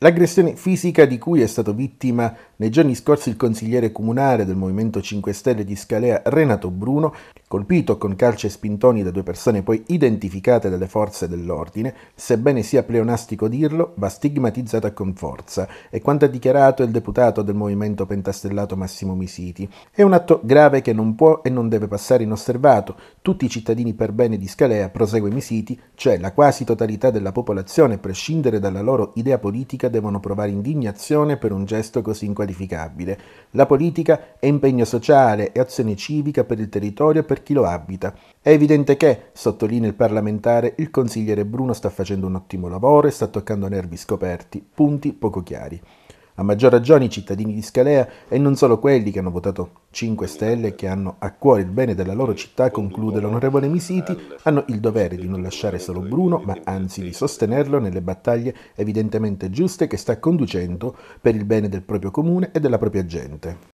L'aggressione fisica di cui è stato vittima nei giorni scorsi il consigliere comunale del Movimento 5 Stelle di Scalea Renato Bruno, colpito con calci e spintoni da due persone poi identificate dalle forze dell'ordine, sebbene sia pleonastico dirlo, va stigmatizzata con forza, è quanto ha dichiarato il deputato del Movimento Pentastellato Massimo Misiti. È un atto grave che non può e non deve passare inosservato. Tutti i cittadini per bene di Scalea, prosegue Misiti, cioè la quasi totalità della popolazione, prescindere dalla loro idea politica, politica devono provare indignazione per un gesto così inqualificabile. La politica è impegno sociale e azione civica per il territorio e per chi lo abita. È evidente che, sottolinea il parlamentare, il consigliere Bruno sta facendo un ottimo lavoro e sta toccando nervi scoperti, punti poco chiari. A maggior ragione i cittadini di Scalea e non solo quelli che hanno votato 5 Stelle e che hanno a cuore il bene della loro città, conclude l'onorevole Misiti, hanno il dovere di non lasciare solo Bruno, ma anzi di sostenerlo nelle battaglie evidentemente giuste che sta conducendo per il bene del proprio comune e della propria gente.